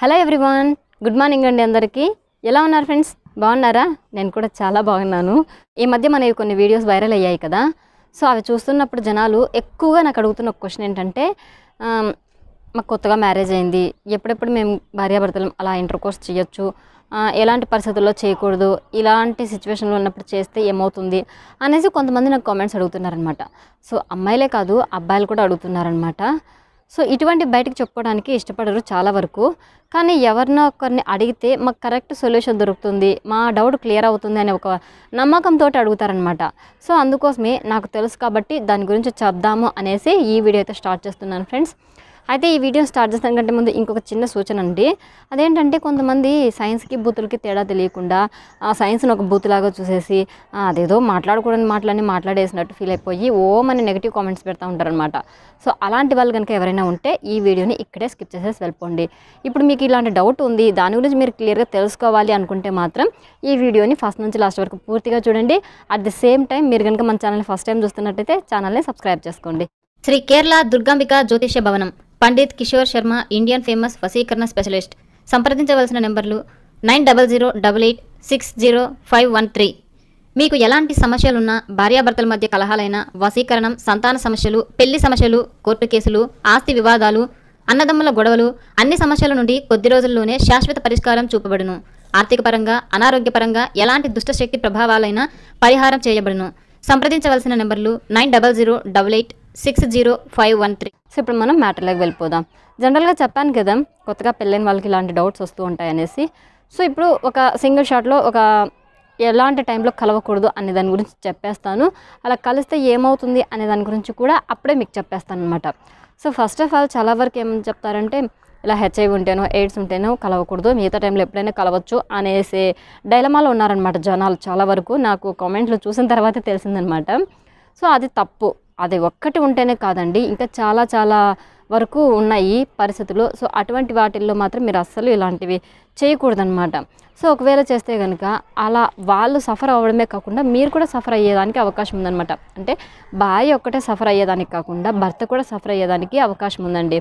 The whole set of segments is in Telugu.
హలో ఎవ్రీవాన్ గుడ్ మార్నింగ్ అండి అందరికీ ఎలా ఉన్నారు ఫ్రెండ్స్ బాగున్నారా నేను కూడా చాలా బాగున్నాను ఈ మధ్య మనవి కొన్ని వీడియోస్ వైరల్ అయ్యాయి కదా సో అవి చూస్తున్నప్పుడు జనాలు ఎక్కువగా నాకు అడుగుతున్న ఒక క్వశ్చన్ ఏంటంటే మాకు కొత్తగా మ్యారేజ్ అయింది ఎప్పుడెప్పుడు మేము భార్యాభర్తలు అలా ఇంటర్ కోర్స్ చేయొచ్చు ఎలాంటి పరిస్థితుల్లో చేయకూడదు ఇలాంటి సిచ్యువేషన్లో ఉన్నప్పుడు చేస్తే ఏమవుతుంది అనేసి కొంతమంది నాకు కామెంట్స్ అడుగుతున్నారనమాట సో అమ్మాయిలే కాదు అబ్బాయిలు కూడా అడుగుతున్నారనమాట సో ఇటువంటి బయటకు చెప్పుకోవడానికి ఇష్టపడరు చాలా వరకు కానీ ఎవరినో ఒకరిని అడిగితే మాకు కరెక్ట్ సొల్యూషన్ దొరుకుతుంది మా డౌట్ క్లియర్ అవుతుంది అనే ఒక నమ్మకంతో అడుగుతారనమాట సో అందుకోసమే నాకు తెలుసు కాబట్టి దాని గురించి చెప్దాము అనేసి ఈ వీడియో అయితే స్టార్ట్ చేస్తున్నాను ఫ్రెండ్స్ అయితే ఈ వీడియో స్టార్ట్ చేస్తాను కంటే ముందు ఇంకొక చిన్న సూచన అండి అదేంటంటే కొంతమంది సైన్స్కి బూతులకి తేడా తెలియకుండా ఆ సైన్స్ని ఒక బూతులాగా చూసేసి అదేదో మాట్లాడకూడని మాటలన్నీ మాట్లాడేసినట్టు ఫీల్ అయిపోయి ఓ మన నెగిటివ్ కామెంట్స్ పెడతా ఉంటారనమాట సో అలాంటి వాళ్ళు కనుక ఎవరైనా ఉంటే ఈ వీడియోని ఇక్కడే స్కిప్ చేసేసి వెళ్ళిపోండి ఇప్పుడు మీకు ఇలాంటి డౌట్ ఉంది దాని గురించి మీరు క్లియర్గా తెలుసుకోవాలి అనుకుంటే మాత్రం ఈ వీడియోని ఫస్ట్ నుంచి లాస్ట్ వరకు పూర్తిగా చూడండి అట్ ది సేమ్ టైం మీరు కనుక మన ఛానల్ని ఫస్ట్ టైం చూస్తున్నట్టయితే ఛానల్ని సబ్స్క్రైబ్ చేసుకోండి శ్రీ కేరళ దుర్గాంబిక జ్యోతిష భవనం పండిత్ కిషోర్ శర్మ ఇండియన్ ఫేమస్ వసీకరణ స్పెషలిస్ట్ సంప్రదించవలసిన నెంబర్లు nine double zero double eight six zero five one three మీకు ఎలాంటి సమస్యలున్నా భార్యాభర్తల మధ్య కలహాలైన వశీకరణం సంతాన సమస్యలు పెళ్లి సమస్యలు కోర్టు కేసులు ఆస్తి వివాదాలు అన్నదమ్ముల గొడవలు అన్ని సమస్యల నుండి కొద్ది రోజుల్లోనే శాశ్వత పరిష్కారం చూపబడును ఆర్థికపరంగా అనారోగ్యపరంగా ఎలాంటి దుష్టశక్తి ప్రభావాలైనా పరిహారం చేయబడును సంప్రదించవలసిన నెంబర్లు nine double zero double eight six zero five one three so ఇప్పుడు మనం మ్యాటర్లోకి వెళ్ళిపోదాం జనరల్గా చెప్పాను కదా కొత్తగా పెళ్ళైన వాళ్ళకి ఇలాంటి డౌట్స్ వస్తూ ఉంటాయనేసి సో ఇప్పుడు ఒక సింగిల్ షాట్లో ఒక ఎలాంటి టైంలో కలవకూడదు అనే దాని గురించి చెప్పేస్తాను అలా కలిస్తే ఏమవుతుంది అనే దాని గురించి కూడా అప్పుడే మీకు చెప్పేస్తాను అనమాట సో ఫస్ట్ ఆఫ్ ఆల్ చాలా వరకు ఏమని చెప్తారంటే ఇలా హెచ్ఐవి ఉంటేనో ఎయిడ్స్ ఉంటేనో కలవకూడదు మిగతా టైంలో ఎప్పుడైనా కలవచ్చు అనేసే డైలమాలో ఉన్నారనమాట జనాలు చాలా వరకు నాకు కామెంట్లు చూసిన తర్వాతే తెలిసిందనమాట సో అది తప్పు అది ఒక్కటి ఉంటేనే కాదండి ఇంకా చాలా చాలా వరకు ఉన్నాయి పరిస్థితులు సో అటువంటి వాటిల్లో మాత్రం మీరు అస్సలు ఇలాంటివి చేయకూడదనమాట సో ఒకవేళ చేస్తే కనుక అలా వాళ్ళు సఫర్ అవ్వడమే కాకుండా మీరు కూడా సఫర్ అయ్యేదానికి అవకాశం ఉందన్నమాట అంటే భార్య ఒక్కటే సఫర్ అయ్యేదానికి కాకుండా భర్త కూడా సఫర్ అయ్యేదానికి అవకాశం ఉందండి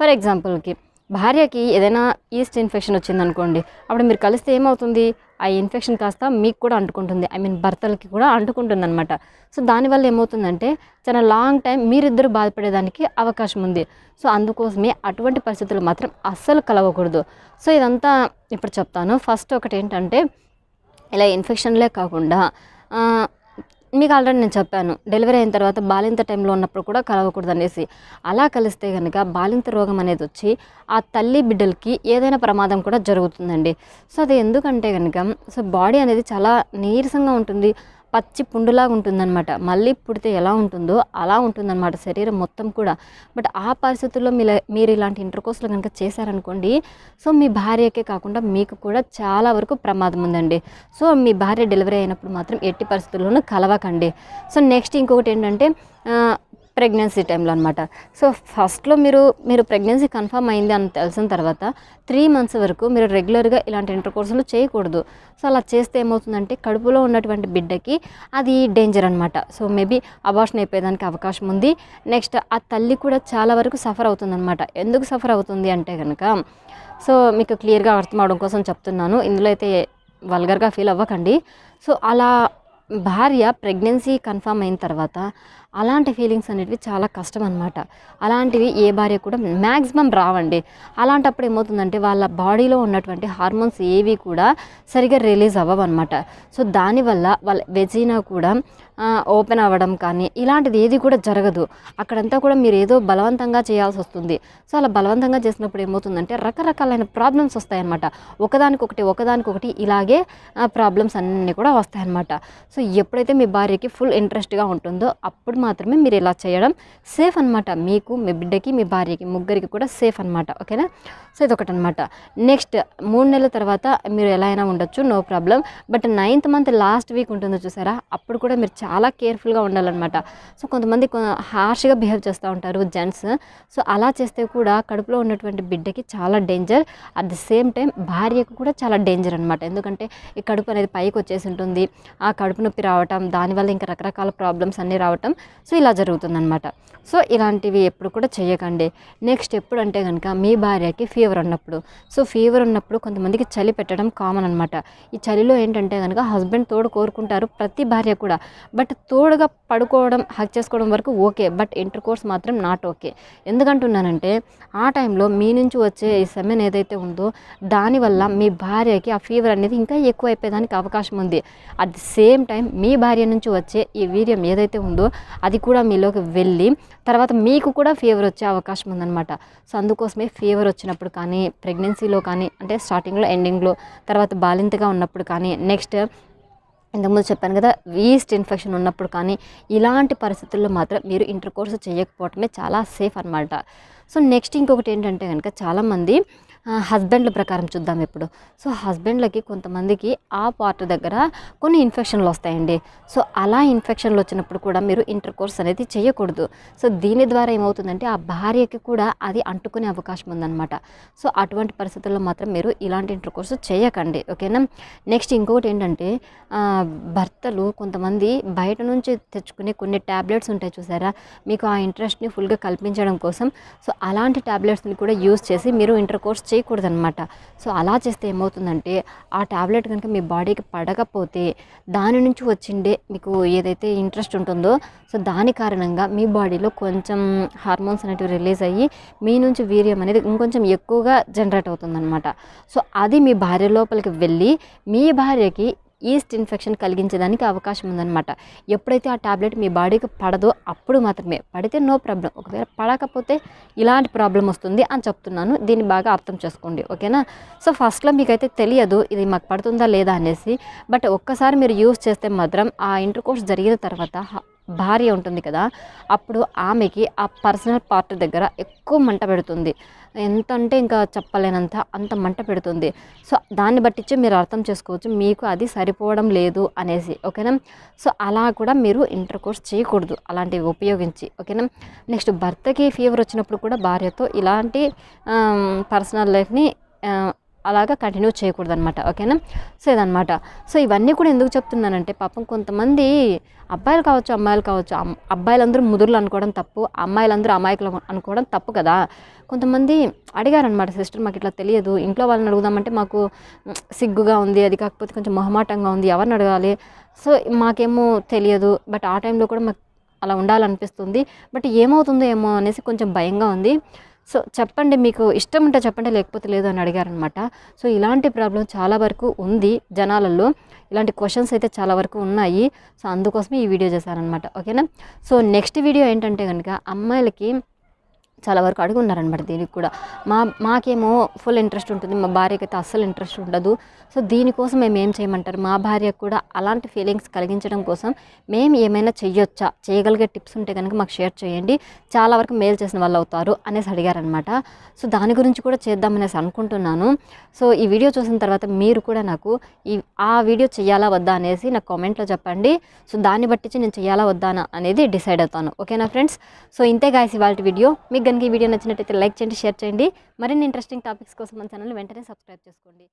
ఫర్ ఎగ్జాంపుల్కి భార్యకి ఏదైనా ఈస్ట్ ఇన్ఫెక్షన్ వచ్చిందనుకోండి అప్పుడు మీరు కలిస్తే ఏమవుతుంది ఆ ఇన్ఫెక్షన్ కాస్త మీకు కూడా అంటుకుంటుంది ఐ మీన్ భర్తలకి కూడా అంటుకుంటుంది అనమాట సో దానివల్ల ఏమవుతుందంటే చాలా లాంగ్ టైం మీరిద్దరు బాధపడేదానికి అవకాశం ఉంది సో అందుకోసమే అటువంటి పరిస్థితులు మాత్రం అస్సలు కలవకూడదు సో ఇదంతా ఇప్పుడు చెప్తాను ఫస్ట్ ఒకటి ఏంటంటే ఇలా ఇన్ఫెక్షన్లే కాకుండా మీకు ఆల్రెడీ నేను చెప్పాను డెలివరీ అయిన తర్వాత బాలింత టైంలో ఉన్నప్పుడు కూడా కలవకూడదు అనేసి అలా కలిస్తే కనుక బాలింత రోగం అనేది వచ్చి ఆ తల్లి బిడ్డలకి ఏదైనా ప్రమాదం కూడా జరుగుతుందండి సో అది ఎందుకంటే కనుక సో బాడీ అనేది చాలా నీరసంగా ఉంటుంది పచ్చి పుండులాగా ఉంటుందన్నమాట మళ్ళీ పుడితే ఎలా ఉంటుందో అలా ఉంటుందన్నమాట శరీరం మొత్తం కూడా బట్ ఆ పరిస్థితుల్లో మీరు ఇలాంటి ఇంటర్ కోర్సులు కనుక చేశారనుకోండి సో మీ భార్యకే కాకుండా మీకు కూడా చాలా వరకు ప్రమాదం ఉందండి సో మీ భార్య డెలివరీ అయినప్పుడు మాత్రం ఎట్టి పరిస్థితుల్లోనూ కలవకండి సో నెక్స్ట్ ఇంకొకటి ఏంటంటే ప్రెగ్నెన్సీ టైంలో అనమాట సో ఫస్ట్లో మీరు మీరు ప్రెగ్నెన్సీ కన్ఫర్మ్ అయింది అని తెలిసిన తర్వాత త్రీ మంత్స్ వరకు మీరు రెగ్యులర్గా ఇలాంటి ఇంటర్ కోర్సులు చేయకూడదు సో అలా చేస్తే ఏమవుతుందంటే కడుపులో ఉన్నటువంటి బిడ్డకి అది డేంజర్ అనమాట సో మేబీ అబార్షన్ అయిపోయేదానికి అవకాశం ఉంది నెక్స్ట్ ఆ తల్లి కూడా చాలా వరకు సఫర్ అవుతుందన్నమాట ఎందుకు సఫర్ అవుతుంది అంటే కనుక సో మీకు క్లియర్గా అర్థం అవడం కోసం చెప్తున్నాను ఇందులో అయితే వల్గర్గా ఫీల్ అవ్వకండి సో అలా భార్య ప్రెగ్నెన్సీ కన్ఫర్మ్ అయిన తర్వాత అలాంటి ఫీలింగ్స్ అనేటివి చాలా కష్టం అనమాట అలాంటివి ఏ భార్య కూడా మ్యాక్సిమం రావండి అలాంటప్పుడు ఏమవుతుందంటే వాళ్ళ బాడీలో ఉన్నటువంటి హార్మోన్స్ ఏవి కూడా సరిగ్గా రిలీజ్ అవ్వవన్నమాట సో దానివల్ల వాళ్ళ వెజీనా కూడా ఓపెన్ అవ్వడం కానీ ఇలాంటిది ఏది కూడా జరగదు అక్కడంతా కూడా మీరు ఏదో బలవంతంగా చేయాల్సి వస్తుంది సో అలా బలవంతంగా చేసినప్పుడు ఏమవుతుందంటే రకరకాలైన ప్రాబ్లమ్స్ వస్తాయన్నమాట ఒకదానికొకటి ఒకదానికొకటి ఇలాగే ప్రాబ్లమ్స్ అన్నీ కూడా వస్తాయన్నమాట సో ఎప్పుడైతే మీ భార్యకి ఫుల్ ఇంట్రెస్ట్గా ఉంటుందో అప్పుడు అప్పుడు మాత్రమే మీరు ఇలా చేయడం సేఫ్ అనమాట మీకు మీ బిడ్డకి మీ భార్యకి ముగ్గురికి కూడా సేఫ్ అనమాట ఓకేనా సో ఇది ఒకటి అనమాట నెక్స్ట్ మూడు నెలల తర్వాత మీరు ఎలా అయినా ఉండొచ్చు no problem but ninth month last week ఉంటుందో చూసారా అప్పుడు కూడా మీరు చాలా కేర్ఫుల్గా ఉండాలన్నమాట సో కొంతమంది హార్ష్గా బిహేవ్ చేస్తూ ఉంటారు జెంట్స్ సో అలా చేస్తే కూడా కడుపులో ఉన్నటువంటి బిడ్డకి చాలా danger at the same time భార్యకు కూడా చాలా డేంజర్ అనమాట ఎందుకంటే ఈ కడుపు అనేది పైకి వచ్చేసి ఉంటుంది ఆ కడుపు నొప్పి రావటం దానివల్ల ఇంకా రకరకాల ప్రాబ్లమ్స్ అన్నీ రావటం సో ఇలా జరుగుతుందనమాట సో ఇలాంటివి ఎప్పుడు కూడా చేయకండి నెక్స్ట్ ఎప్పుడు అంటే కనుక మీ భార్యకి ఫీవర్ ఉన్నప్పుడు సో ఫీవర్ ఉన్నప్పుడు కొంతమందికి చలి పెట్టడం కామన్ అనమాట ఈ చలిలో ఏంటంటే కనుక హస్బెండ్ తోడు కోరుకుంటారు ప్రతి భార్య కూడా బట్ తోడుగా పడుకోవడం హక్ చేసుకోవడం వరకు ఓకే బట్ ఇంటర్ కోర్స్ మాత్రం నాట్ ఓకే ఎందుకంటున్నానంటే ఆ టైంలో మీ నుంచి వచ్చే ఈ సెమెన్ ఏదైతే ఉందో దానివల్ల మీ భార్యకి ఆ ఫీవర్ అనేది ఇంకా ఎక్కువ అయిపోయేదానికి అవకాశం ఉంది అట్ ది సేమ్ టైం మీ భార్య నుంచి వచ్చే ఈ వీర్యం ఏదైతే ఉందో అది కూడా మీలోకి వెళ్ళి తర్వాత మీకు కూడా ఫీవర్ వచ్చే అవకాశం ఉందన్నమాట సో అందుకోసమే ఫీవర్ వచ్చినప్పుడు కానీ ప్రెగ్నెన్సీలో కానీ అంటే స్టార్టింగ్లో ఎండింగ్లో తర్వాత బాలింతగా ఉన్నప్పుడు కానీ నెక్స్ట్ ఇంతకుముందు చెప్పాను కదా వీస్ట్ ఇన్ఫెక్షన్ ఉన్నప్పుడు కానీ ఇలాంటి పరిస్థితుల్లో మాత్రం మీరు ఇంటర్ కోర్స్ చేయకపోవటమే చాలా సేఫ్ అనమాట సో నెక్స్ట్ ఇంకొకటి ఏంటంటే కనుక చాలామంది హస్బెండ్ల ప్రకారం చూద్దాం ఇప్పుడు సో హస్బెండ్లకి కొంతమందికి ఆ పార్ట్ దగ్గర కొన్ని ఇన్ఫెక్షన్లు వస్తాయండి సో అలా ఇన్ఫెక్షన్లు వచ్చినప్పుడు కూడా మీరు ఇంటర్ కోర్స్ అనేది చేయకూడదు సో దీని ద్వారా ఏమవుతుందంటే ఆ భార్యకి కూడా అది అంటుకునే అవకాశం ఉందన్నమాట సో అటువంటి పరిస్థితుల్లో మాత్రం మీరు ఇలాంటి ఇంటర్ కోర్సు చేయకండి ఓకేనా నెక్స్ట్ ఇంకొకటి ఏంటంటే భర్తలు కొంతమంది బయట నుంచి తెచ్చుకునే కొన్ని ట్యాబ్లెట్స్ ఉంటాయి చూసారా మీకు ఆ ఇంట్రెస్ట్ని ఫుల్గా కల్పించడం కోసం సో అలాంటి ట్యాబ్లెట్స్ని కూడా యూస్ చేసి మీరు ఇంటర్ కోర్స్ చేయకూడదనమాట సో అలా చేస్తే ఏమవుతుందంటే ఆ ట్యాబ్లెట్ కనుక మీ బాడీకి పడకపోతే దాని నుంచి వచ్చిండే మీకు ఏదైతే ఇంట్రెస్ట్ ఉంటుందో సో దాని కారణంగా మీ బాడీలో కొంచెం హార్మోన్స్ అనేటివి రిలీజ్ అయ్యి మీ నుంచి వీర్యం అనేది ఇంకొంచెం ఎక్కువగా జనరేట్ అవుతుందన్నమాట సో అది మీ భార్య లోపలికి వెళ్ళి మీ భార్యకి ఈస్ట్ ఇన్ఫెక్షన్ కలిగించడానికి అవకాశం ఉందన్నమాట ఎప్పుడైతే ఆ టాబ్లెట్ మీ బాడీకి పడదో అప్పుడు మాత్రమే పడితే నో ప్రాబ్లం ఒకవేళ పడకపోతే ఇలాంటి ప్రాబ్లం వస్తుంది అని చెప్తున్నాను దీన్ని బాగా అర్థం చేసుకోండి ఓకేనా సో ఫస్ట్లో మీకైతే తెలియదు ఇది మాకు పడుతుందా లేదా అనేసి బట్ ఒక్కసారి మీరు యూస్ చేస్తే మాత్రం ఆ ఇంటర్ కోర్స్ జరిగిన తర్వాత భార్య ఉంటుంది కదా అప్పుడు ఆమెకి ఆ పర్సనల్ పార్ట్ దగ్గర ఎక్కువ మంట పెడుతుంది ఎంత అంటే ఇంకా చెప్పలేనంత అంత మంట పెడుతుంది సో దాన్ని బట్టించి మీరు అర్థం చేసుకోవచ్చు మీకు అది సరిపోవడం లేదు అనేసి ఓకేనా సో అలా కూడా మీరు ఇంటర్ కోర్స్ చేయకూడదు అలాంటివి ఉపయోగించి ఓకేనా నెక్స్ట్ భర్తకి ఫీవర్ వచ్చినప్పుడు కూడా భార్యతో ఇలాంటి పర్సనల్ లైఫ్ని అలాగా కంటిన్యూ చేయకూడదు అనమాట ఓకేనా సో ఇదనమాట సో ఇవన్నీ కూడా ఎందుకు చెప్తున్నానంటే పాపం కొంతమంది అబ్బాయిలు కావచ్చు అమ్మాయిలు కావచ్చు అబ్బాయిలందరూ ముదురులు అనుకోవడం తప్పు అమ్మాయిలందరూ అమాయకులు అనుకోవడం తప్పు కదా కొంతమంది అడిగారనమాట సిస్టర్ మాకు ఇట్లా తెలియదు ఇంట్లో వాళ్ళని అడుగుదామంటే మాకు సిగ్గుగా ఉంది అది కాకపోతే కొంచెం మొహమాటంగా ఉంది ఎవరిని అడగాలి సో మాకేమో తెలియదు బట్ ఆ టైంలో కూడా మాకు అలా ఉండాలనిపిస్తుంది బట్ ఏమవుతుందో ఏమో అనేసి కొంచెం భయంగా ఉంది సో చెప్పండి మీకు ఇష్టం ఉంటే చెప్పండి లేకపోతే లేదు అని అడిగారనమాట సో ఇలాంటి ప్రాబ్లం చాలా వరకు ఉంది జనాలలో ఇలాంటి క్వశ్చన్స్ అయితే చాలా వరకు ఉన్నాయి సో అందుకోసమే ఈ వీడియో చేశారనమాట ఓకేనా సో నెక్స్ట్ వీడియో ఏంటంటే కనుక అమ్మాయిలకి చాలా వరకు అడుగున్నారనమాట దీనికి కూడా మా మాకేమో ఫుల్ ఇంట్రెస్ట్ ఉంటుంది మా భార్యకి అయితే అస్సలు ఇంట్రెస్ట్ ఉండదు సో దీనికోసం మేము ఏం చేయమంటారు మా భార్యకు కూడా అలాంటి ఫీలింగ్స్ కలిగించడం కోసం మేము ఏమైనా చెయ్యొచ్చా చేయగలిగే టిప్స్ ఉంటే కనుక మాకు షేర్ చేయండి చాలా వరకు మెయిల్ చేసిన వాళ్ళు అవుతారు అనేసి అడిగారనమాట సో దాని గురించి కూడా చేద్దామనేసి అనుకుంటున్నాను సో ఈ వీడియో చూసిన తర్వాత మీరు కూడా నాకు ఈ ఆ వీడియో చేయాలా వద్దా అనేసి నాకు కామెంట్లో చెప్పండి సో దాన్ని బట్టించి నేను చేయాలా వద్దానా అనేది డిసైడ్ అవుతాను ఓకేనా ఫ్రెండ్స్ సో ఇంతే గాయస్ వాళ్ళ వీడియో మీకు కనుక ఈ వీడియో నచ్చినట్టయితే లైక్ చేయండి షేర్ చేయండి మరిన్ని ఇంట్రెస్టింగ్ టాపిక్స్ కోసం మన ఛానల్ వెంటనే సబ్స్క్రైబ్ చేసుకోండి